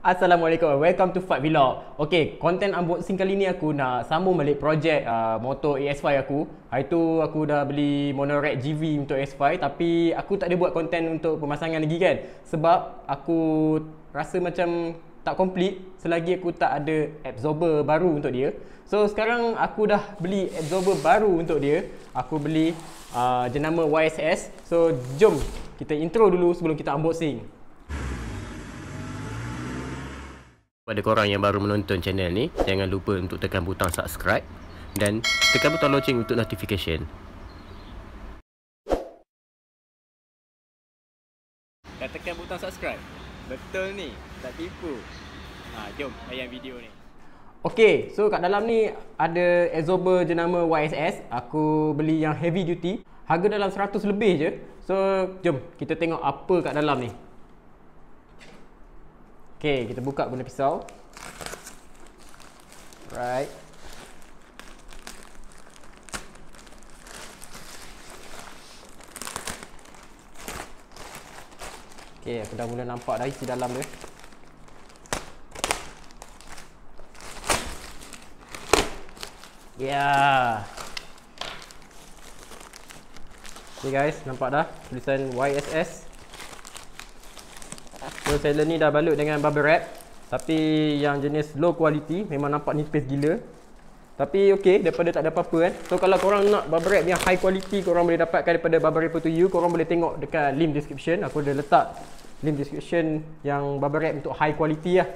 Assalamualaikum Welcome to Fight Vlog Okay Content unboxing kali ni Aku nak sambung balik Projek uh, Motor AS5 aku Hari tu Aku dah beli Monorack GV Untuk AS5 Tapi Aku tak ada buat konten Untuk pemasangan lagi kan Sebab Aku Rasa macam Tak komplit Selagi aku tak ada Absorber baru Untuk dia So sekarang Aku dah beli Absorber baru Untuk dia Aku beli uh, Jenama YSS So jom Kita intro dulu Sebelum kita unboxing Pada korang yang baru menonton channel ni Jangan lupa untuk tekan butang subscribe Dan tekan butang lonceng untuk notification Dah tekan butang subscribe Betul ni, tak tipu ha, Jom layan video ni Okay, so kat dalam ni ada Azober jenama YSS Aku beli yang heavy duty Harga dalam 100 lebih je So, jom kita tengok apa kat dalam ni Okay, kita buka guna pisau. Right. Okay, aku dah mula nampak dah isi dalam dia. Yeah. Okay guys, nampak dah tulisan YSS So seller ni dah balut dengan bubble wrap Tapi yang jenis low quality Memang nampak nipis gila Tapi okey daripada tak ada apa-apa kan So kalau korang nak bubble wrap yang high quality Korang boleh dapatkan daripada bubble wrap to you Korang boleh tengok dekat link description Aku dah letak link description yang bubble wrap untuk high quality lah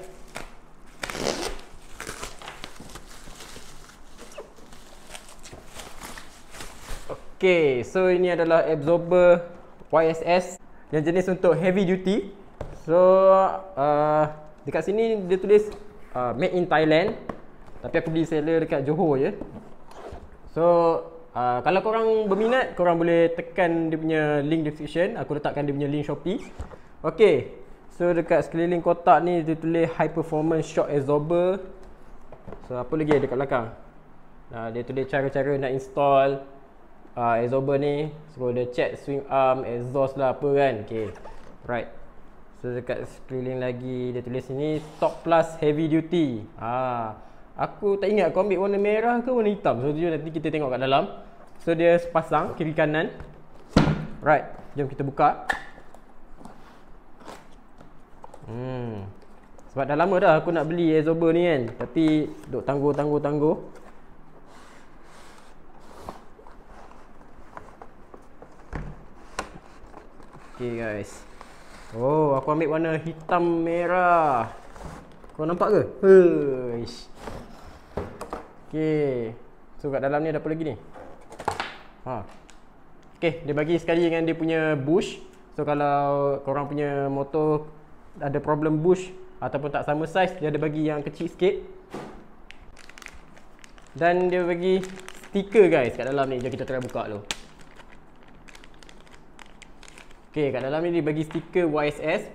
Okay, so ini adalah absorber YSS yang jenis untuk heavy duty So uh, Dekat sini dia tulis uh, Made in Thailand Tapi aku beli seller dekat Johor je So uh, Kalau korang berminat Korang boleh tekan dia punya link description Aku letakkan dia punya link Shopee Okay So dekat sekeliling kotak ni Dia tulis High Performance Shock Absorber So apa lagi dekat belakang uh, Dia tulis cara-cara nak install uh, Absorber ni So dia check swing arm, exhaust lah apa kan Okay Right So dekat scrolling lagi dia tulis sini top plus heavy duty. Ha. Aku tak ingat kau ambil warna merah ke warna hitam. So jom nanti kita tengok kat dalam. So dia sepasang kiri kanan. Right. Jom kita buka. Hmm. Sebab dah lama dah aku nak beli Azober ni kan. Tapi duk tangguh-tangguh-tangguh. Okay guys. Oh, aku ambil warna hitam merah. Kau nampak ke? Heish. Okey. So kat dalam ni ada apa lagi ni? Ha. Okey, dia bagi sekali dengan dia punya bush. So kalau korang punya motor ada problem bush ataupun tak sama size, dia ada bagi yang kecil sikit. Dan dia bagi stiker guys kat dalam ni. Jom kita try buka dulu. Okay, kat dalam ni dia bagi stiker YSS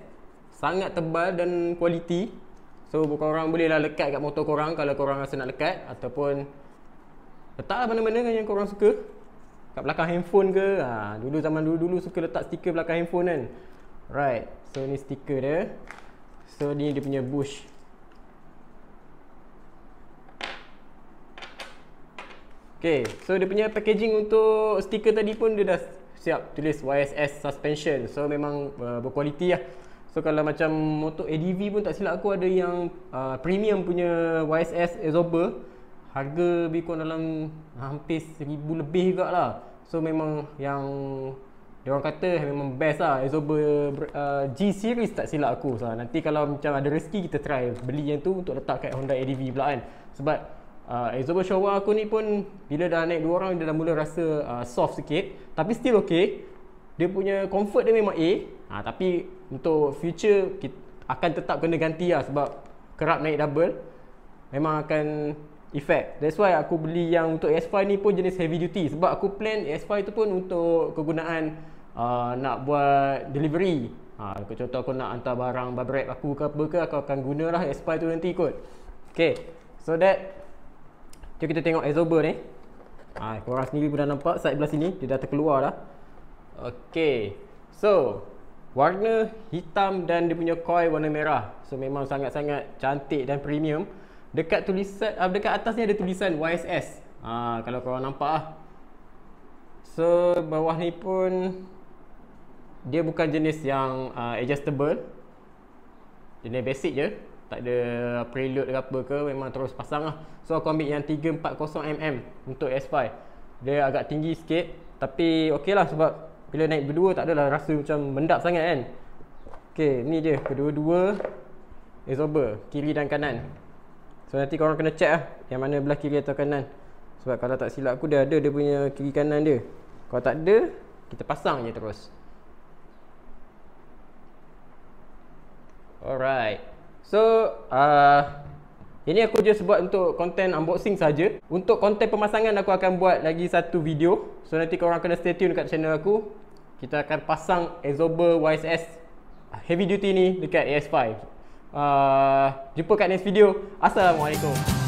sangat tebal dan kualiti. So kau orang bolehlah lekat kat motor kau orang kalau kau orang rasa nak lekat ataupun letaklah mana-mana kan yang kau orang suka. Kat belakang handphone ke? Ha, dulu zaman dulu-dulu suka letak stiker belakang handphone kan. Right. So ni stiker dia. So ni dia punya bush. Okay, so dia punya packaging untuk stiker tadi pun dia dah siap tulis YSS suspension so memang uh, berkualiti lah so kalau macam motor ADV pun tak silap aku ada yang uh, premium punya YSS absorber harga lebih kurang dalam hampir seribu lebih juga lah so memang yang dia orang kata memang best lah absorber uh, G series tak silap aku so, nanti kalau macam ada rezeki kita try beli yang tu untuk letak kat Honda ADV pula kan sebab uh, absorber shower aku ni pun bila dah naik dua orang dia dah mula rasa uh, soft sikit tapi still okay dia punya comfort dia memang A ha, tapi untuk future kita akan tetap kena ganti lah sebab kerap naik double memang akan effect that's why aku beli yang untuk AS5 ni pun jenis heavy duty sebab aku plan AS5 tu pun untuk kegunaan uh, nak buat delivery ha, contoh aku nak hantar barang barbrap aku ke apa ke aku akan gunalah AS5 tu nanti kot Okay, so that Jom kita tengok absorber ni. Ha, korang sendiri pun dah nampak side belah sini. Dia dah terkeluar dah. Okay. So, warna hitam dan dia punya koi warna merah. So, memang sangat-sangat cantik dan premium. Dekat tulisan, ah, dekat atas ni ada tulisan YSS. Ha, kalau korang nampak lah. So, bawah ni pun dia bukan jenis yang uh, adjustable. Jenis basic je tak ada prelude ke apa ke memang terus pasang lah so aku ambil yang 340mm untuk S5 dia agak tinggi sikit tapi ok lah sebab bila naik berdua tak adalah rasa macam mendap sangat kan ok ni je kedua-dua absorber kiri dan kanan so nanti korang kena check lah yang mana belah kiri atau kanan sebab kalau tak silap aku dia ada dia punya kiri kanan dia kalau tak ada kita pasang je terus alright So uh, Ini aku just buat untuk konten unboxing saja. Untuk konten pemasangan aku akan buat lagi satu video So nanti korang kena stay tune kat channel aku Kita akan pasang Azober YSS Heavy Duty ni dekat AS5 uh, ah, Jumpa kat next video Assalamualaikum